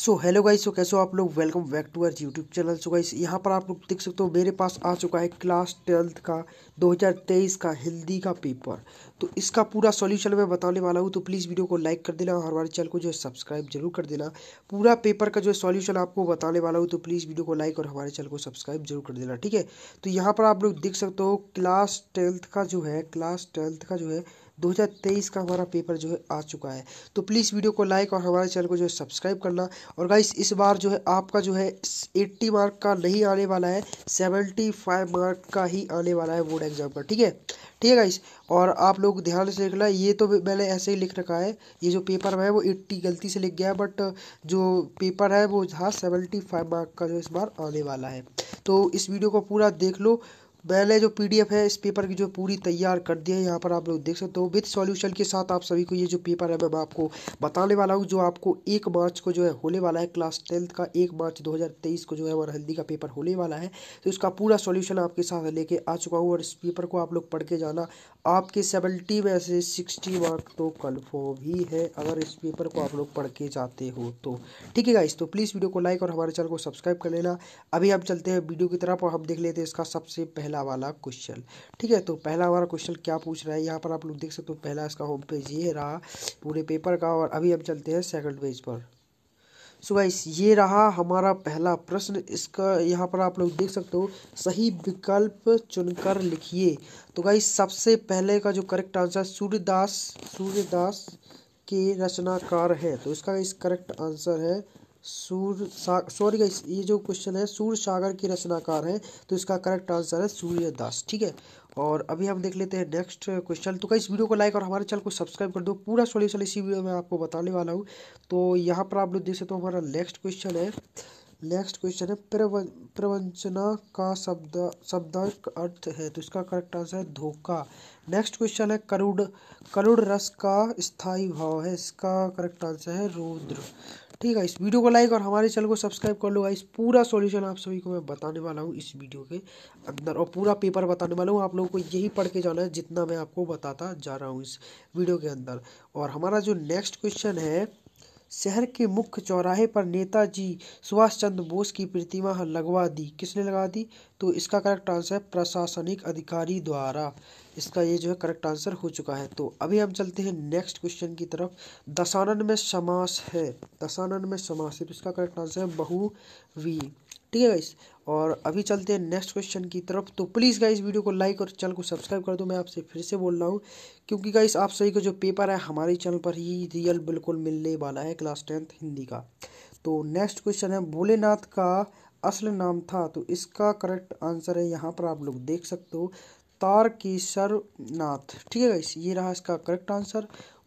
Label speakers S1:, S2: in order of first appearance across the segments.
S1: so hello guys so कैसे हो आप लोग welcome back to uh YouTube channel so guys यहाँ पर आप लोग देख सकते हो मेरे पास आ चुका है क्लास ट्वेल्थ का 2023 का हिंदी का पेपर तो इसका पूरा सॉल्यूशन मैं बताने वाला हूँ तो प्लीज़ वीडियो को लाइक कर देना और हमारे चैनल को जो है सब्सक्राइब जरूर कर देना पूरा पेपर का जो है सॉल्यूशन आपको बताने वाला हूँ तो प्लीज़ वीडियो को लाइक और हमारे चैनल को सब्सक्राइब जरूर कर देना ठीक है तो यहाँ पर आप लोग देख सकते हो क्लास ट्वेल्थ का जो है क्लास ट्वेल्थ का जो है 2023 का हमारा पेपर जो है आ चुका है तो प्लीज़ वीडियो को लाइक और हमारे चैनल को जो है सब्सक्राइब करना और गाइस इस बार जो है आपका जो है 80 मार्क का नहीं आने वाला है 75 मार्क का ही आने वाला है बोर्ड एग्जाम का ठीक है ठीक है गाइस और आप लोग ध्यान से लिखना ये तो मैंने ऐसे ही लिख रखा है ये जो पेपर है वो एट्टी गलती से लिख गया है बट जो पेपर है वो था सेवेंटी फाइव मार्क का जो इस बार आने वाला है तो इस वीडियो को पूरा देख लो पहले जो पीडीएफ है इस पेपर की जो पूरी तैयार कर दी है यहाँ पर आप लोग देख सकते हो विद सॉल्यूशन के साथ आप सभी को ये जो पेपर है मैं आपको बताने वाला हूँ जो आपको एक मार्च को जो है होने वाला है क्लास टेंथ का एक मार्च 2023 को जो है और हिंदी का पेपर होने वाला है तो इसका पूरा सॉल्यूशन आपके साथ लेके आ चुका हूँ और इस पेपर को आप लोग पढ़ के जाना आपके सेवेंटी में से सिक्सटी मार्क तो कन्फर्म ही है अगर इस पेपर को आप लोग पढ़ के जाते हो तो ठीक है गाइस तो प्लीज़ वीडियो को लाइक और हमारे चैनल को सब्सक्राइब कर लेना अभी हम चलते हैं वीडियो की तरफ और हम देख लेते हैं इसका सबसे पहले पहला वाला क्वेश्चन ठीक है तो पहला वाला क्वेश्चन क्या पूछ रहा है यहाँ पर आप लोग देख सकते हो पहला इसका होम पेज ये रहा पूरे पेपर का और अभी हम चलते हैं सेकंड पेज पर सो गाइस ये रहा हमारा पहला प्रश्न इसका यहाँ पर आप लोग देख सकते हो सही विकल्प चुनकर लिखिए तो गाइस सबसे पहले का जो करेक्ट आंसर सूर्यदास सूर्यदास के रचनाकार है तो इसका इस करेक्ट आंसर है सूर्य सॉरी गाइस ये जो क्वेश्चन है सूर्य सागर के रचनाकार हैं तो इसका करेक्ट आंसर है सूर्यदास ठीक है और अभी हम देख लेते हैं नेक्स्ट क्वेश्चन तो इस वीडियो को लाइक और हमारे चैनल को सब्सक्राइब कर दो पूरा सॉल्यूशन इसी वीडियो में आपको बताने वाला हूँ तो यहाँ पर आप लोग देख सकते हो हमारा नेक्स्ट क्वेश्चन है नेक्स्ट क्वेश्चन है प्रवंचना का शब्द शब्द अर्थ है तो इसका करेक्ट आंसर है धोखा नेक्स्ट क्वेश्चन है करुड़ करुड़ रस का स्थायी भाव है इसका करेक्ट आंसर है रुद्र ठीक है इस वीडियो को लाइक और हमारे चैनल को सब्सक्राइब कर लो इस पूरा सॉल्यूशन आप सभी को मैं बताने वाला हूँ इस वीडियो के अंदर और पूरा पेपर बताने वाला हूँ आप लोगों को यही पढ़ के जाना है जितना मैं आपको बताता जा रहा हूँ इस वीडियो के अंदर और हमारा जो नेक्स्ट क्वेश्चन है शहर के मुख्य चौराहे पर नेताजी सुभाष चंद्र बोस की प्रतिमा लगवा दी किसने लगा दी तो इसका करेक्ट आंसर है प्रशासनिक अधिकारी द्वारा इसका ये जो है करेक्ट आंसर हो चुका है तो अभी हम चलते हैं नेक्स्ट क्वेश्चन की तरफ दशानन में समास है दशानन में समास है तो इसका करेक्ट आंसर है बहुवी ठीक है गाइस और अभी चलते हैं नेक्स्ट क्वेश्चन की तरफ तो प्लीज़ गाइस वीडियो को लाइक और चैनल को सब्सक्राइब कर दो मैं आपसे फिर से बोल रहा हूँ क्योंकि गाइस आप सभी का जो पेपर है हमारे चैनल पर ही रियल बिल्कुल मिलने वाला है क्लास टेंथ हिंदी का तो नेक्स्ट क्वेश्चन है भोलेनाथ का असल नाम था तो इसका करेक्ट आंसर है यहाँ पर आप लोग देख सकते हो की केसरनाथ ठीक है गाइस ये रहा इसका करेक्ट आंसर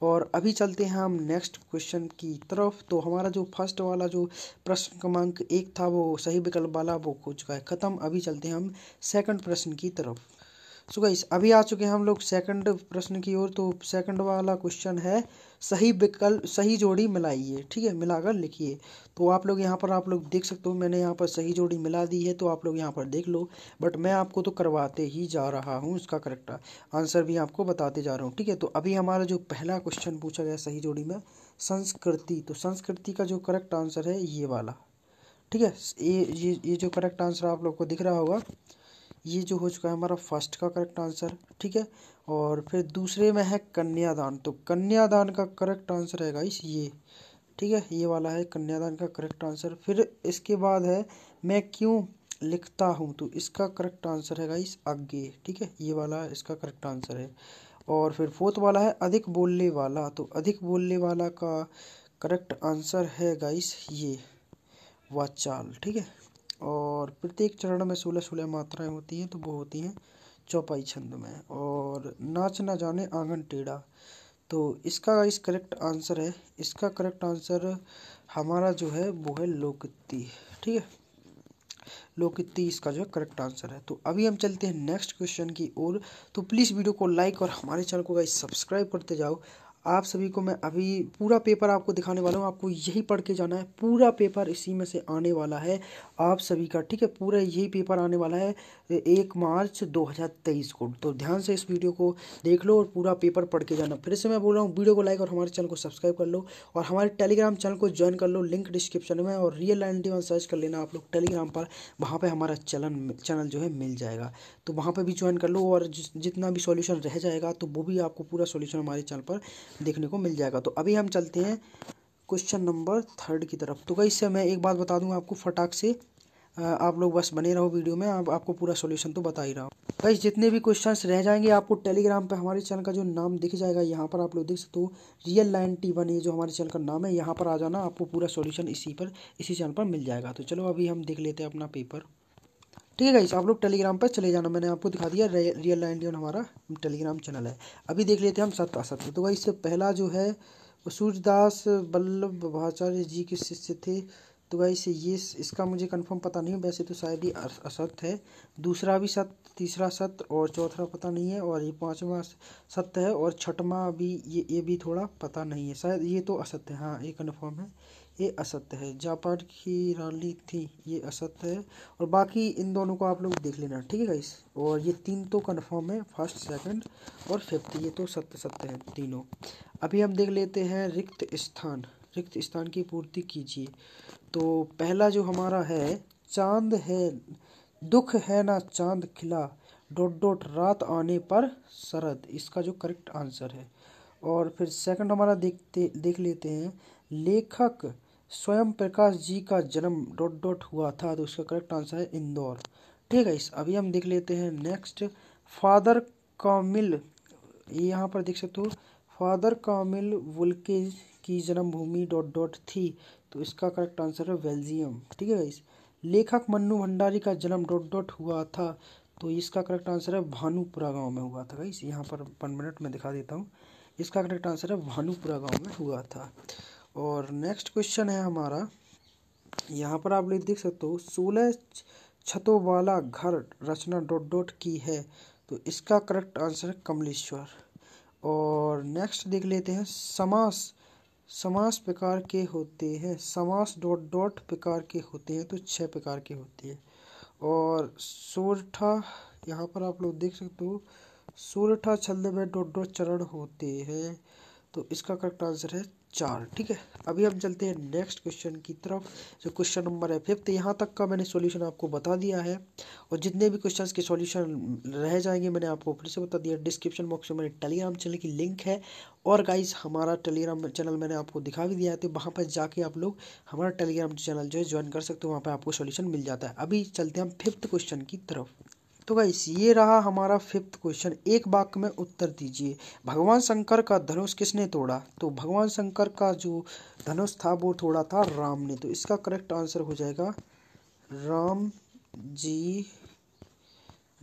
S1: और अभी चलते हैं हम नेक्स्ट क्वेश्चन की तरफ तो हमारा जो फर्स्ट वाला जो प्रश्न क्रमांक एक था वो सही विकल्प वाला वो हो चुका है ख़त्म अभी चलते हैं हम सेकंड प्रश्न की तरफ सो गाइस अभी आ चुके हैं हम लोग सेकंड प्रश्न की ओर तो सेकंड वाला क्वेश्चन है सही विकल्प सही जोड़ी मिलाइए ठीक है मिलाकर लिखिए तो आप लोग यहाँ पर आप लोग देख सकते हो मैंने यहाँ पर सही जोड़ी मिला दी है तो आप लोग यहाँ पर देख लो बट मैं आपको तो करवाते ही जा रहा हूँ उसका करेक्ट आंसर भी आपको बताते जा रहा हूँ ठीक है तो अभी हमारा जो पहला क्वेश्चन पूछा गया सही जोड़ी में संस्कृति तो संस्कृति का जो करेक्ट आंसर है ये वाला ठीक है ये ये ये जो करेक्ट आंसर आप लोग को दिख रहा होगा ये जो हो चुका है हमारा फर्स्ट का करेक्ट आंसर ठीक है और फिर दूसरे में है कन्यादान तो कन्यादान का करेक्ट आंसर है गाइस ये ठीक है ये वाला है कन्यादान का करेक्ट आंसर फिर इसके बाद है मैं क्यों लिखता हूँ तो इसका करेक्ट आंसर है गाइस आगे ठीक है ये वाला इसका करेक्ट आंसर है और फिर फोर्थ वाला है अधिक बोलने वाला तो अधिक बोलने वाला का करेक्ट आंसर है गाइस ये वाचाल ठीक है और प्रत्येक चरण में सोलह सोलह मात्राएं होती हैं तो वो होती हैं चौपाई छंद में और नाच ना जाने आंगन टेढ़ा तो इसका इस करेक्ट आंसर है इसका करेक्ट आंसर हमारा जो है वो है लोकगीति ठीक है लोकगीति इसका जो है करेक्ट आंसर है तो अभी हम चलते हैं नेक्स्ट क्वेश्चन की ओर तो प्लीज़ वीडियो को लाइक और हमारे चैनल को गाइस सब्सक्राइब करते जाओ आप सभी को मैं अभी पूरा पेपर आपको दिखाने वाला हूँ आपको यही पढ़ के जाना है पूरा पेपर इसी में से आने वाला है आप सभी का ठीक है पूरा यही पेपर आने वाला है एक मार्च 2023 को तो ध्यान से इस वीडियो को देख लो और पूरा पेपर पढ़ के जाना फिर से मैं बोल रहा हूँ वीडियो को लाइक और हमारे चैनल को सब्सक्राइब कर लो और हमारे टेलीग्राम चैनल को ज्वाइन कर लो लिंक डिस्क्रिप्शन में और रियल नाइनटी वन सर्च कर लेना आप लोग टेलीग्राम पर वहाँ पर हमारा चलन चैनल जो है मिल जाएगा तो वहाँ पर भी ज्वाइन कर लो और जितना भी सॉल्यूशन रह जाएगा तो वो भी आपको पूरा सोल्यूशन हमारे चैनल पर देखने को मिल जाएगा तो अभी हम चलते हैं क्वेश्चन नंबर थर्ड की तरफ तो से मैं एक बात बता दूंगा आपको फटाक से आप लोग बस बने रहो वीडियो में आप आपको पूरा सॉल्यूशन तो बता ही रहा हूँ कई जितने भी क्वेश्चंस रह जाएंगे आपको टेलीग्राम पे हमारे चैनल का जो नाम दिख जाएगा यहाँ पर आप लोग देख सकते हो रियल लाइन टी वन ये जो हमारे चैनल का नाम है यहाँ पर आ जाना आपको पूरा सॉल्यूशन इसी पर इसी चैनल पर मिल जाएगा तो चलो अभी हम देख लेते हैं अपना पेपर ठीक है गाइस आप लोग टेलीग्राम पर चले जाना मैंने आपको दिखा दिया रियल लाइन हमारा टेलीग्राम चैनल है अभी देख लेते हैं हम सत्य असत्य तो गाइस पहला जो है सूर्यदास बल्लभ भाचार्य जी के शिष्य थे तो गाइस ये इसका मुझे कंफर्म पता नहीं है वैसे तो शायद ही असत्य है दूसरा भी सत्य तीसरा सत्य और चौथा पता नहीं है और ये पांचवा सत्य है और छठवा भी ये ये भी थोड़ा पता नहीं है शायद ये तो असत्य है हाँ ये कन्फर्म है ये असत्य है जापान की रानी थी ये असत्य है और बाकी इन दोनों को आप लोग देख लेना ठीक है गाइस और ये तीन तो कन्फर्म है फर्स्ट सेकंड और फिफ्थ ये तो सत्य सत्य है तीनों अभी हम देख लेते हैं रिक्त स्थान रिक्त स्थान की पूर्ति कीजिए तो पहला जो हमारा है चांद है दुख है ना चांद खिला डोट डोट रात आने पर शरद इसका जो करेक्ट आंसर है और फिर सेकंड हमारा देखते देख लेते हैं लेखक स्वयं प्रकाश जी का जन्म डॉट डॉट हुआ था तो उसका करेक्ट आंसर है इंदौर ठीक है इस अभी हम देख लेते हैं नेक्स्ट फादर कामिल यहाँ पर देख सकते हो फादर कामिल वुल्केज की जन्मभूमि डॉट डॉट थी तो इसका करेक्ट आंसर है बेल्जियम ठीक है इस लेखक मन्नू भंडारी का जन्म डॉट डॉट हुआ था तो इसका करेक्ट आंसर है भानुपुरा गांव में हुआ था गाइस यहाँ पर वन मिनट में दिखा देता हूँ इसका करेक्ट आंसर है भानुपुरा गांव में हुआ था और नेक्स्ट क्वेश्चन है हमारा यहाँ पर आप लोग देख सकते हो सोलह छतों वाला घर रचना डॉट डॉट की है तो इसका करेक्ट आंसर है कमलेश्वर और नेक्स्ट देख लेते हैं समास समास प्रकार के होते हैं समास डॉट डॉट प्रकार के होते हैं तो छः प्रकार के होते हैं और सोरठा यहाँ पर आप लोग देख सकते हो सोरठा छंद में डॉट डॉट चरण होते हैं तो इसका करेक्ट आंसर है चार ठीक है अभी हम चलते हैं नेक्स्ट क्वेश्चन की तरफ जो क्वेश्चन नंबर है फिफ्थ यहाँ तक का मैंने सॉल्यूशन आपको बता दिया है और जितने भी क्वेश्चंस के सॉल्यूशन रह जाएंगे मैंने आपको फिर से बता दिया डिस्क्रिप्शन बॉक्स में मेरे टेलीग्राम चैनल की लिंक है और गाइज हमारा टेलीग्राम चैनल मैंने आपको दिखा भी दिया है तो वहाँ पर जाके आप लोग हमारा टेलीग्राम चैनल जो है ज्वाइन कर सकते हो वहाँ पर आपको सोल्यूशन मिल जाता है अभी चलते हैं हम फिफ्थ क्वेश्चन की तरफ तो गाइस ये रहा हमारा फिफ्थ क्वेश्चन एक वाक्य में उत्तर दीजिए भगवान शंकर का धनुष किसने तोड़ा तो भगवान शंकर का जो धनुष था वो तोड़ा था राम ने तो इसका करेक्ट आंसर हो जाएगा राम जी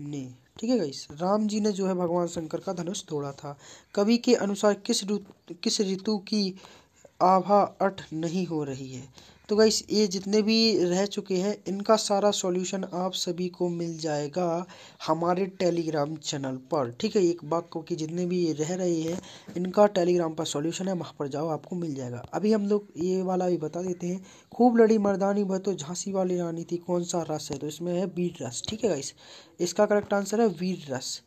S1: ने ठीक है गाइस राम जी ने जो है भगवान शंकर का धनुष तोड़ा था कवि के अनुसार किस ऋतु किस ऋतु की आभा अट नहीं हो रही है तो गाइस ये जितने भी रह चुके हैं इनका सारा सॉल्यूशन आप सभी को मिल जाएगा हमारे टेलीग्राम चैनल पर ठीक है एक बात को कि जितने भी ये रह रहे हैं इनका टेलीग्राम पर सॉल्यूशन है वहाँ पर जाओ आपको मिल जाएगा अभी हम लोग ये वाला भी बता देते हैं खूब लड़ी मर्दानी भर तो झांसी वाली रानी थी कौन सा रस है तो इसमें है वीर रस ठीक है गाइस इसका करेक्ट आंसर है वीर रस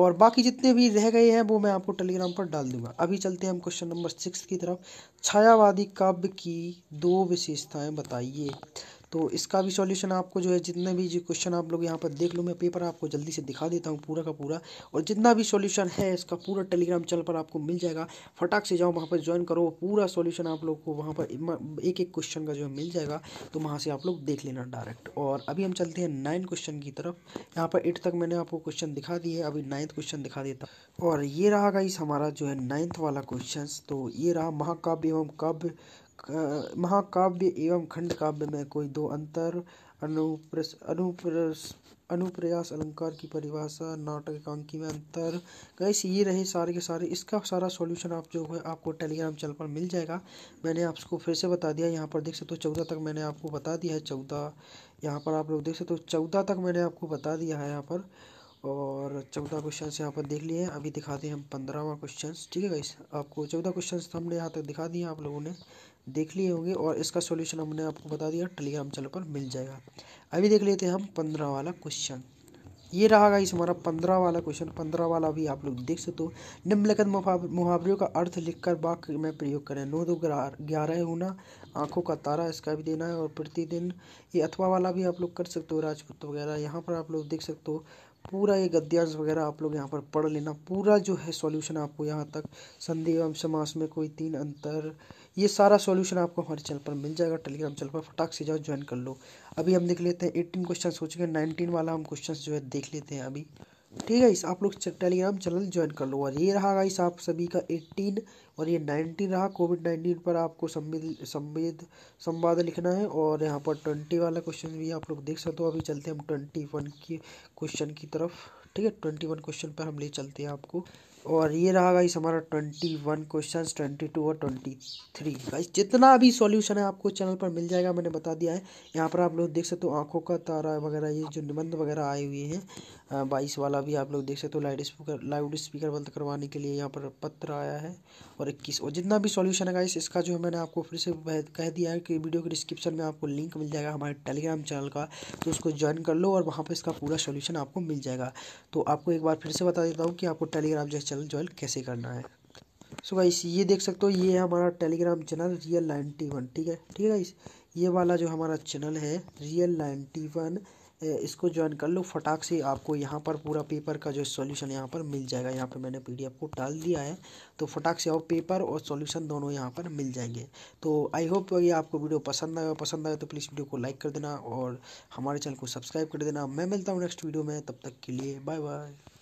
S1: और बाकी जितने भी रह गए हैं वो मैं आपको टेलीग्राम पर डाल दूंगा अभी चलते हैं हम क्वेश्चन नंबर सिक्स की तरफ छायावादी काव्य की दो विशेषताएं बताइए तो इसका भी सॉल्यूशन आपको जो है जितने भी जो क्वेश्चन आप लोग यहाँ पर देख लो मैं पेपर आपको जल्दी से दिखा देता हूँ पूरा का पूरा और जितना भी सॉल्यूशन है इसका पूरा टेलीग्राम चैनल पर आपको मिल जाएगा फटाक से जाओ वहाँ पर ज्वाइन करो पूरा सॉल्यूशन आप लोग को वहाँ पर एक एक क्वेश्चन का जो है मिल जाएगा तो वहाँ से आप लोग देख लेना डायरेक्ट और अभी हम चलते हैं नाइन क्वेश्चन की तरफ यहाँ पर एट तक मैंने आपको क्वेश्चन दिखा दिए अभी नाइन्थ क्वेश्चन दिखा देता और ये रहा गाइस हमारा जो है नाइन्थ वाला क्वेश्चन तो ये रहा महाकाव्य एवं काव्य महाकाव्य एवं खंड काव्य में कोई दो अंतर अनुप्रस अनुप्रस अनुप्रयास अलंकार की परिभाषा नाटक एकांकी में अंतर गैस ये रहे सारे के सारे इसका सारा सॉल्यूशन आप जो है आपको टेलीग्राम चैनल पर मिल जाएगा मैंने आपको फिर से बता दिया यहाँ पर देख सकते हो चौदह तक मैंने आपको बता दिया है चौदह यहाँ पर आप लोग देख सकते हो चौदह तक मैंने आपको बता दिया है यहाँ पर और चौदह क्वेश्चन यहाँ पर देख लिए हैं अभी दिखाते हैं हम पंद्रहवा क्वेश्चन ठीक है गाइस आपको चौदह क्वेश्चन हमने यहाँ तक दिखा दिए आप लोगों ने देख लिए होंगे और इसका सॉल्यूशन हमने आपको बता दिया टेलीग्राम चैनल पर मिल जाएगा अभी देख लेते हैं हम पंद्रह वाला क्वेश्चन ये रहा गाइस हमारा पंद्रह वाला क्वेश्चन पंद्रह वाला भी आप लोग देख सकते हो निम्नलिखित मुहावरों का अर्थ लिखकर वाक्य में प्रयोग करें नौ दो ग्यारह होना आंखों का तारा इसका भी देना है और प्रतिदिन ये अथवा वाला भी आप लोग कर सकते हो राजपूत वगैरह यहाँ पर आप लोग देख सकते हो पूरा ये गद्यांश वगैरह आप लोग यहाँ पर पढ़ लेना पूरा जो है सॉल्यूशन आपको यहाँ तक संधि एवं समास में कोई तीन अंतर ये सारा सॉल्यूशन आपको हमारे चैनल पर मिल जाएगा टेलीग्राम चैनल पर फटाक से जाओ ज्वाइन कर लो अभी हम देख लेते हैं एट्टीन क्वेश्चन हो चुके हैं नाइनटीन वाला हम क्वेश्चन जो है देख लेते हैं अभी ठीक है इस आप लोग टेलीग्राम चैनल ज्वाइन कर लो और ये रहा इस आप सभी का एट्टीन और ये नाइन्टी रहा कोविड नाइन्टीन पर आपको संविद संविद संवाद लिखना है और यहाँ पर ट्वेंटी वाला क्वेश्चन भी आप लोग देख सकते हो अभी चलते हैं हम ट्वेंटी वन की क्वेश्चन की तरफ ठीक है ट्वेंटी वन क्वेश्चन पर हम ले चलते हैं आपको और ये रहा गाइस हमारा twenty one question twenty two और ट्वेंटी थ्री गाइस जितना भी सॉल्यूशन है आपको चैनल पर मिल जाएगा मैंने बता दिया है यहाँ पर आप लोग देख सकते हो आँखों का तारा वगैरह ये जो निबंध वगैरह आए हुए हैं हाँ, बाईस वाला भी आप लोग देख सकते हो लाइट स्पीकर लाउड स्पीकर बंद करवाने के लिए यहाँ पर पत्र आया है और इक्कीस और जितना भी सॉल्यूशन है गाइस इसका जो है मैंने आपको फिर से कह दिया है कि वीडियो के डिस्क्रिप्शन में आपको लिंक मिल जाएगा हमारे टेलीग्राम चैनल का तो उसको ज्वाइन कर लो और वहाँ पर इसका पूरा सोल्यूशन आपको मिल जाएगा तो आपको एक बार फिर से बता देता हूँ कि आपको टेलीग्राम चैनल ज्वाइन कैसे करना है सो गाइस ये देख सकते हो ये है हमारा Telegram channel real ninety one ठीक है ठीक है गाइस ये वाला जो हमारा चैनल है रियल नाइन्टी वन इसको ज्वाइन कर लो फटाक से आपको यहाँ पर पूरा पेपर का जो सॉल्यूशन यहाँ पर मिल जाएगा यहाँ पर मैंने पीडीएफ को डाल दिया है तो फटाक से और पेपर और सॉल्यूशन दोनों यहाँ पर मिल जाएंगे तो आई होप अगर ये आपको वीडियो पसंद आएगा पसंद आया तो प्लीज़ वीडियो को लाइक कर देना और हमारे चैनल को सब्सक्राइब कर देना मैं मिलता हूँ नेक्स्ट वीडियो में तब तक के लिए बाय बाय